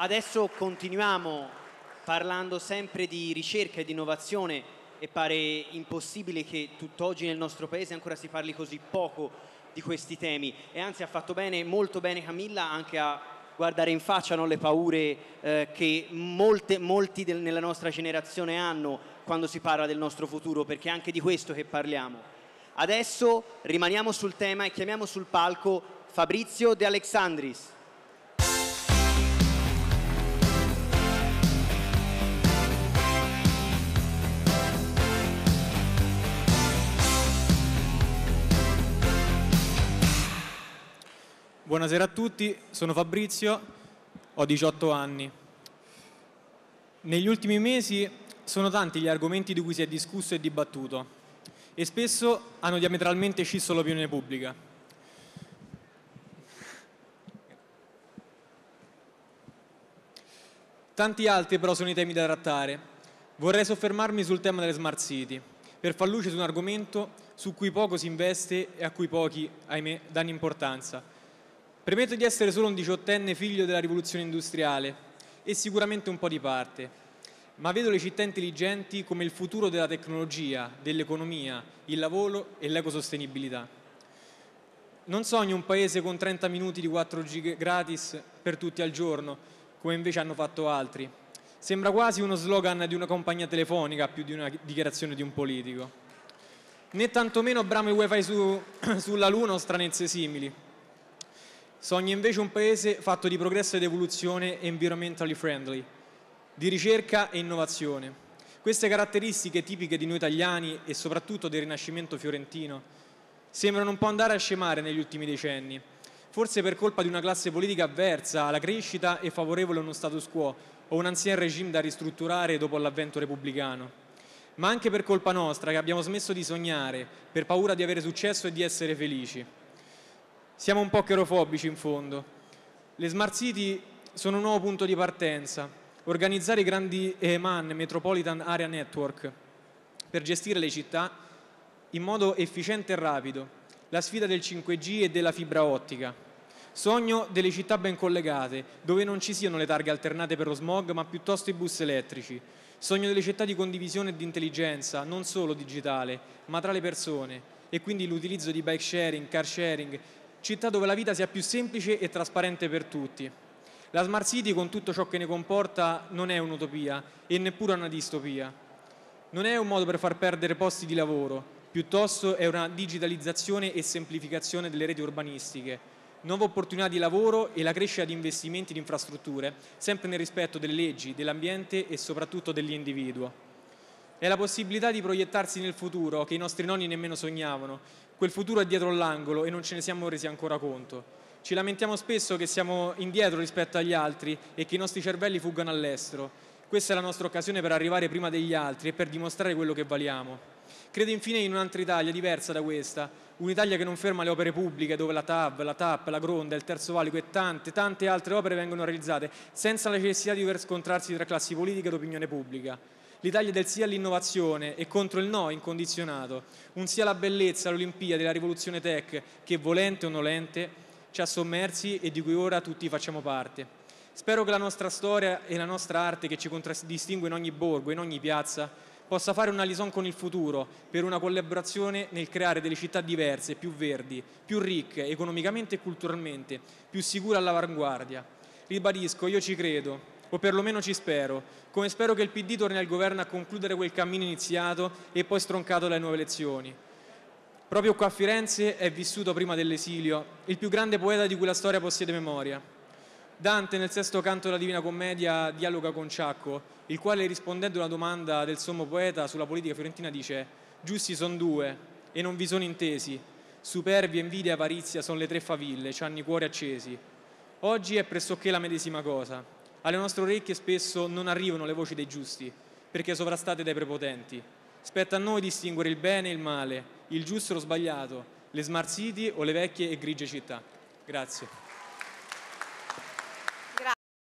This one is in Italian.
Adesso continuiamo parlando sempre di ricerca e di innovazione e pare impossibile che tutt'oggi nel nostro paese ancora si parli così poco di questi temi e anzi ha fatto bene, molto bene Camilla anche a guardare in faccia no, le paure eh, che molte, molti del, nella nostra generazione hanno quando si parla del nostro futuro perché è anche di questo che parliamo. Adesso rimaniamo sul tema e chiamiamo sul palco Fabrizio De Alexandris. Buonasera a tutti, sono Fabrizio, ho 18 anni. Negli ultimi mesi sono tanti gli argomenti di cui si è discusso e dibattuto e spesso hanno diametralmente scisso l'opinione pubblica. Tanti altri però sono i temi da trattare. Vorrei soffermarmi sul tema delle smart city, per far luce su un argomento su cui poco si investe e a cui pochi, ahimè, danno importanza, Premetto di essere solo un diciottenne figlio della rivoluzione industriale e sicuramente un po' di parte, ma vedo le città intelligenti come il futuro della tecnologia, dell'economia, il lavoro e l'ecosostenibilità. Non sogno un paese con 30 minuti di 4G gratis per tutti al giorno, come invece hanno fatto altri. Sembra quasi uno slogan di una compagnia telefonica più di una dichiarazione di un politico. Né tantomeno bramo il wifi su, sulla luna o stranezze simili Sogna invece un paese fatto di progresso ed evoluzione environmentally friendly, di ricerca e innovazione. Queste caratteristiche tipiche di noi italiani e soprattutto del Rinascimento fiorentino sembrano un po' andare a scemare negli ultimi decenni, forse per colpa di una classe politica avversa alla crescita e favorevole a uno status quo o un ancien regime da ristrutturare dopo l'avvento repubblicano, ma anche per colpa nostra che abbiamo smesso di sognare per paura di avere successo e di essere felici. Siamo un po' cherofobici in fondo. Le smart city sono un nuovo punto di partenza. Organizzare i grandi EMAN, Metropolitan Area Network, per gestire le città in modo efficiente e rapido. La sfida del 5G e della fibra ottica. Sogno delle città ben collegate, dove non ci siano le targhe alternate per lo smog, ma piuttosto i bus elettrici. Sogno delle città di condivisione e di intelligenza, non solo digitale, ma tra le persone, e quindi l'utilizzo di bike sharing, car sharing città dove la vita sia più semplice e trasparente per tutti. La Smart City, con tutto ciò che ne comporta, non è un'utopia e neppure una distopia. Non è un modo per far perdere posti di lavoro, piuttosto è una digitalizzazione e semplificazione delle reti urbanistiche, nuove opportunità di lavoro e la crescita di investimenti in infrastrutture, sempre nel rispetto delle leggi, dell'ambiente e soprattutto dell'individuo. È la possibilità di proiettarsi nel futuro che i nostri nonni nemmeno sognavano. Quel futuro è dietro l'angolo e non ce ne siamo resi ancora conto. Ci lamentiamo spesso che siamo indietro rispetto agli altri e che i nostri cervelli fuggano all'estero. Questa è la nostra occasione per arrivare prima degli altri e per dimostrare quello che valiamo. Credo infine in un'altra Italia diversa da questa, un'Italia che non ferma le opere pubbliche dove la TAV, la TAP, la Gronda, il Terzo Valico e tante, tante altre opere vengono realizzate senza la necessità di dover scontrarsi tra classi politiche ed opinione pubblica l'Italia del sì all'innovazione e contro il no incondizionato, un sì alla bellezza, all'Olimpiade, alla rivoluzione tech che volente o nolente ci ha sommersi e di cui ora tutti facciamo parte. Spero che la nostra storia e la nostra arte che ci contraddistingue in ogni borgo, in ogni piazza, possa fare una lison con il futuro per una collaborazione nel creare delle città diverse, più verdi, più ricche economicamente e culturalmente, più sicure all'avanguardia. Ribadisco, io ci credo, o perlomeno ci spero, come spero che il PD torni al governo a concludere quel cammino iniziato e poi stroncato dalle nuove elezioni. Proprio qua a Firenze è vissuto prima dell'esilio il più grande poeta di cui la storia possiede memoria. Dante nel sesto canto della Divina Commedia dialoga con Ciacco, il quale rispondendo a una domanda del sommo poeta sulla politica fiorentina dice «Giusti sono due e non vi sono intesi, superbi, invidia e avarizia sono le tre faville, ci hanno i cuori accesi». Oggi è pressoché la medesima cosa. Alle nostre orecchie spesso non arrivano le voci dei giusti, perché sovrastate dai prepotenti. Spetta a noi distinguere il bene e il male, il giusto e lo sbagliato, le smart city o le vecchie e grigie città. Grazie.